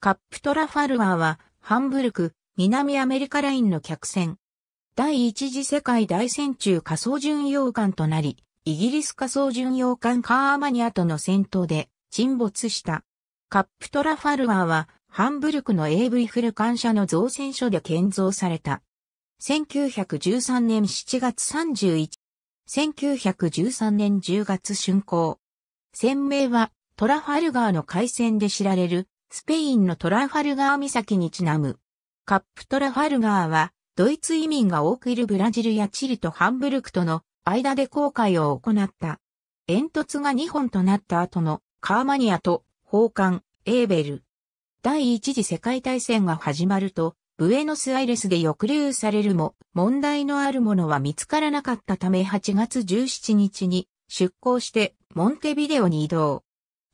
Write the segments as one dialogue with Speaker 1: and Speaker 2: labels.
Speaker 1: カップトラファルガーは、ハンブルク、南アメリカラインの客船。第一次世界大戦中仮想巡洋艦となり、イギリス仮想巡洋艦カーマニアとの戦闘で沈没した。カップトラファルガーは、ハンブルクの AV フル艦社の造船所で建造された。1913年7月31、1913年10月竣工。船名はトラファルガーの海戦で知られるスペインのトラファルガー岬にちなむ。カップトラファルガーは、ドイツ移民が多くいるブラジルやチリとハンブルクとの間で航海を行った。煙突が2本となった後のカーマニアと宝冠、エーベル。第一次世界大戦が始まると、ブエノスアイレスで抑留されるも、問題のあるものは見つからなかったため8月17日に出港してモンテビデオに移動。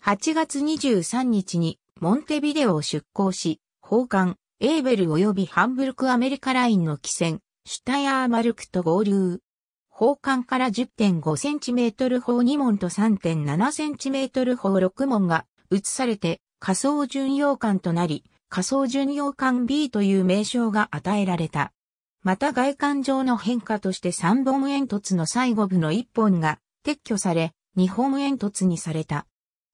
Speaker 1: 8月23日にモンテビデオを出港し、砲艦、エーベル及びハンブルクアメリカラインの汽船、シュタヤーマルクと合流。砲艦から10.5センチメートル砲2門と3.7センチメートル砲6門が移されて仮想巡洋艦となり、仮想巡洋艦 B という名称が与えられた。また外観上の変化として3本煙突の最後部の1本が撤去され、2本煙突にされた。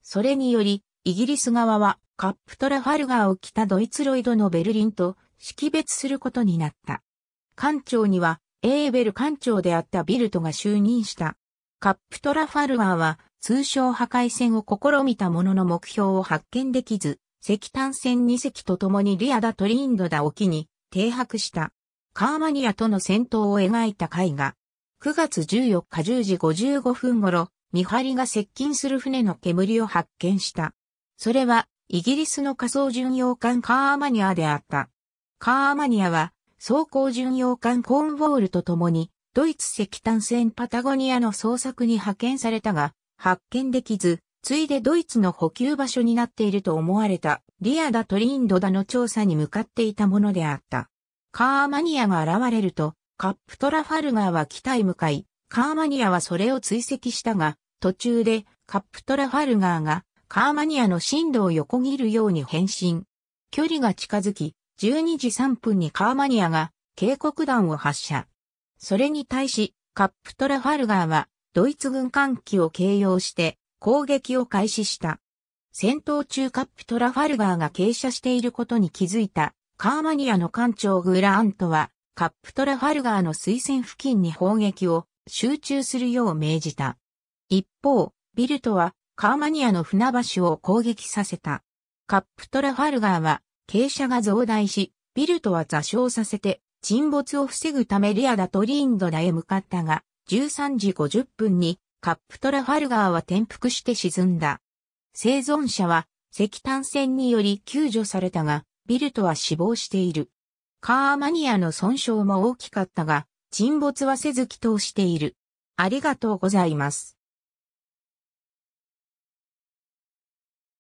Speaker 1: それにより、イギリス側はカップトラファルガーを北ドイツロイドのベルリンと識別することになった。艦長にはエーベル艦長であったビルトが就任した。カップトラファルガーは通称破壊戦を試みたものの目標を発見できず、石炭船2隻と共にリアダトリンドダ沖に停泊した。カーマニアとの戦闘を描いた絵画。9月14日10時55分頃、見張りが接近する船の煙を発見した。それはイギリスの仮想巡洋艦カーマニアであった。カーマニアは、装甲巡洋艦コーンウォールと共に、ドイツ石炭船パタゴニアの捜索に派遣されたが、発見できず、ついでドイツの補給場所になっていると思われたリアダトリンドダの調査に向かっていたものであった。カーマニアが現れると、カップトラファルガーは北へ向かい、カーマニアはそれを追跡したが、途中でカップトラファルガーがカーマニアの進路を横切るように変身。距離が近づき、12時3分にカーマニアが警告弾を発射。それに対し、カップトラファルガーはドイツ軍艦機を形容して攻撃を開始した。戦闘中カップトラファルガーが傾斜していることに気づいたカーマニアの艦長グーラアントはカップトラファルガーの推薦付近に砲撃を集中するよう命じた。一方、ビルトはカーマニアの船橋を攻撃させた。カップトラファルガーは傾斜が増大し、ビルトは座礁させて沈没を防ぐためリアダとリンドラへ向かったが、13時50分にカップトラファルガーは転覆して沈んだ。生存者は石炭船により救助されたが、ビルトは死亡している。カーマニアの損傷も大きかったが、沈没はせず祈祷している。ありがとうございます。